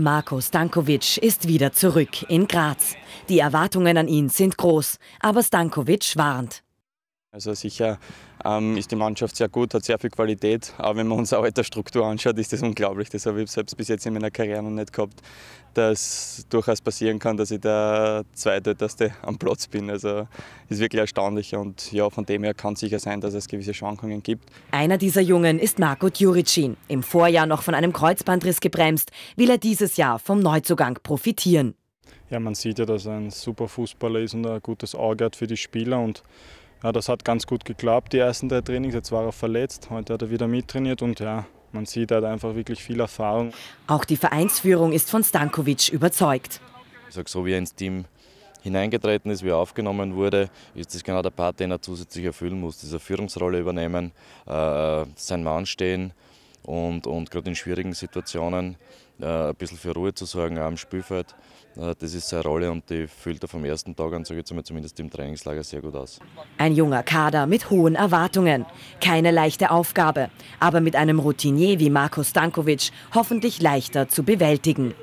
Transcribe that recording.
Marko Stankovic ist wieder zurück in Graz. Die Erwartungen an ihn sind groß, aber Stankovic warnt. Also sicher ähm, ist die Mannschaft sehr gut, hat sehr viel Qualität. Aber wenn man uns auch der Struktur anschaut, ist das unglaublich. Das habe ich selbst bis jetzt in meiner Karriere noch nicht gehabt, dass durchaus passieren kann, dass ich der Zweitälteste am Platz bin. Also ist wirklich erstaunlich und ja, von dem her kann es sicher sein, dass es gewisse Schwankungen gibt. Einer dieser Jungen ist Marco Djuricin. Im Vorjahr noch von einem Kreuzbandriss gebremst, will er dieses Jahr vom Neuzugang profitieren. Ja, man sieht ja, dass er ein super Fußballer ist und ein gutes Auge hat für die Spieler und ja, das hat ganz gut geklappt, die ersten drei Trainings. Jetzt war er verletzt, heute hat er wieder mittrainiert und ja, man sieht, er hat einfach wirklich viel Erfahrung. Auch die Vereinsführung ist von Stankovic überzeugt. Ich sage so, wie er ins Team hineingetreten ist, wie er aufgenommen wurde, ist das genau der Part, den er zusätzlich erfüllen muss. Diese Führungsrolle übernehmen, äh, sein Mann stehen, und, und gerade in schwierigen Situationen äh, ein bisschen für Ruhe zu sorgen, auch im Spielfeld. Äh, das ist seine Rolle und die füllt er vom ersten Tag an, sage ich jetzt mal, zumindest im Trainingslager sehr gut aus. Ein junger Kader mit hohen Erwartungen. Keine leichte Aufgabe, aber mit einem Routinier wie Markus Dankovic hoffentlich leichter zu bewältigen.